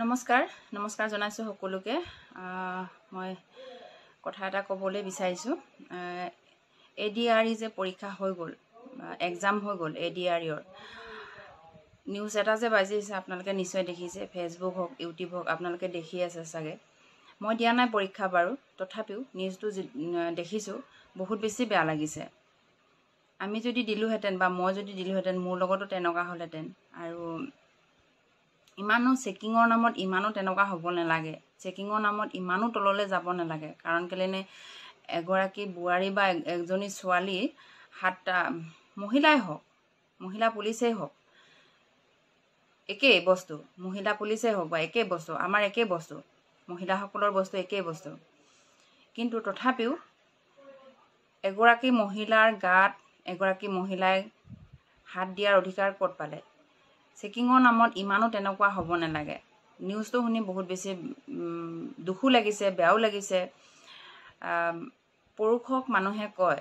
নমস্কাৰ নমস্কাৰ জনাইছোঁ সকলোকে মই কথা এটা ক'বলৈ বিচাৰিছোঁ এ ডি আৰ ই যে পৰীক্ষা হৈ গ'ল এক্সাম হৈ গ'ল এ ডি আৰ ইৰ নিউজ এটা যে বাজিছে আপোনালোকে নিশ্চয় দেখিছে ফেচবুক হওক ইউটিউব হওক আপোনালোকে দেখি আছে চাগে মই দিয়া নাই পৰীক্ষা বাৰু তথাপিও নিউজটো দেখিছোঁ বহুত বেছি বেয়া লাগিছে আমি যদি দিলোঁহেঁতেন বা মই যদি দিলোঁহেঁতেন মোৰ লগতো তেনেকুৱা হ'লহেঁতেন আৰু ইমানো চেকিঙৰ নামত ইমানো তেনেকুৱা হ'ব নালাগে চেকিঙৰ নামত ইমানো তললৈ যাব নালাগে কাৰণ কেলেনে এগৰাকী বোৱাৰী বা এজনী ছোৱালী সাতটা মহিলাই হওক মহিলা পুলিচেই হওক একেই বস্তু মহিলা পুলিচেই হওক বা একেই বস্তু আমাৰ একেই বস্তু মহিলাসকলৰ বস্তু একেই বস্তু কিন্তু তথাপিও এগৰাকী মহিলাৰ গাত এগৰাকী মহিলাই হাত দিয়াৰ অধিকাৰ ক'ত পালে চেকিঙৰ নামত ইমানো তেনেকুৱা হ'ব নালাগে নিউজটো শুনি বহুত বেছি দুখো লাগিছে বেয়াও লাগিছে পুৰুষক মানুহে কয়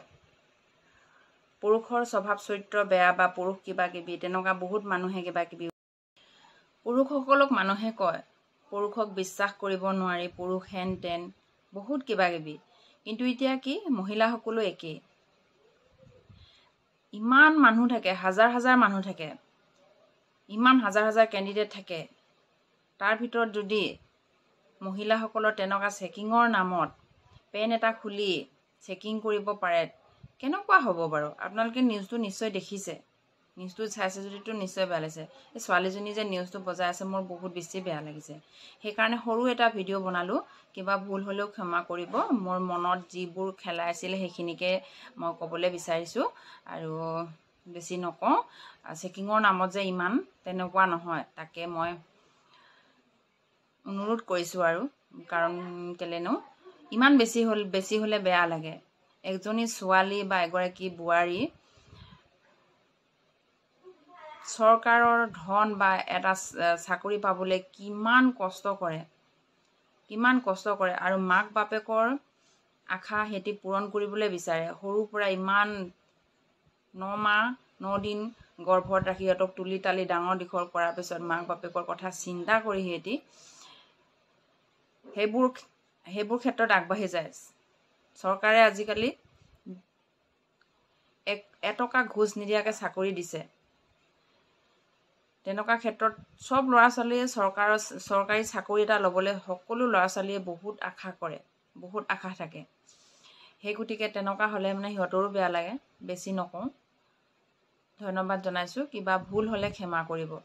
পুৰুষৰ স্বভাৱ চৰিত্ৰ বেয়া বা পুৰুষ কিবা কিবি তেনেকুৱা বহুত মানুহে কিবা কিবি পুৰুষসকলক মানুহে কয় পুৰুষক বিশ্বাস কৰিব নোৱাৰি পুৰুষ হেন তেন বহুত কিবা কিবি কিন্তু এতিয়া কি মহিলাসকলো একেই ইমান মানুহ থাকে হাজাৰ হাজাৰ মানুহ থাকে ইমান হাজাৰ হাজাৰ কেণ্ডিডেট থাকে তাৰ ভিতৰত যদি মহিলাসকলৰ তেনেকুৱা চেকিঙৰ নামত পেন এটা খুলি চেকিং কৰিব পাৰে কেনেকুৱা হ'ব বাৰু আপোনালোকে নিউজটো নিশ্চয় দেখিছে নিউজটো চাইছে যদিতো নিশ্চয় বেয়া লাগিছে এই ছোৱালীজনী যে নিউজটো বজাই আছে মোৰ বহুত বেছি বেয়া লাগিছে সেইকাৰণে সৰু এটা ভিডিঅ' বনালোঁ কিবা ভুল হ'লেও ক্ষমা কৰিব মোৰ মনত যিবোৰ খেলাইছিলে সেইখিনিকে মই ক'বলৈ বিচাৰিছোঁ আৰু বেছি নকওঁ চেকিঙৰ নামত যে ইমান তেনেকুৱা নহয় তাকে মই অনুৰোধ কৰিছোঁ আৰু কাৰণ কেলেনো ইমান বেছি হ'ল বেছি হ'লে বেয়া লাগে এজনী ছোৱালী বা এগৰাকী বোৱাৰী চৰকাৰৰ ধন বা এটা চাকৰি পাবলৈ কিমান কষ্ট কৰে কিমান কষ্ট কৰে আৰু মাক বাপেকৰ আশা সিহঁতি পূৰণ কৰিবলৈ বিচাৰে সৰুৰ পৰা ইমান ন মাহ ন দিন গৰ্ভত ৰাখি সিহঁতক তুলি তালি ডাঙৰ দীঘল কৰাৰ পিছত মাক বাপেকৰ কথা চিন্তা কৰি সিহঁতি সেইবোৰ সেইবোৰ ক্ষেত্ৰত আগবাঢ়ি যায় চৰকাৰে আজিকালি এক এটকা ঘোচ নিদিয়াকৈ চাকৰি দিছে তেনেকুৱা ক্ষেত্ৰত চব ল'ৰা ছোৱালীয়ে চৰকাৰৰ চৰকাৰী চাকৰি এটা ল'বলৈ সকলো ল'ৰা ছোৱালীয়ে বহুত আশা কৰে বহুত আশা থাকে সেই গতিকে তেনেকুৱা হ'লে মানে সিহঁতৰো বেয়া লাগে বেছি নকওঁ ধন্যবাদ জনাইছোঁ কিবা ভুল হ'লে ক্ষমা কৰিব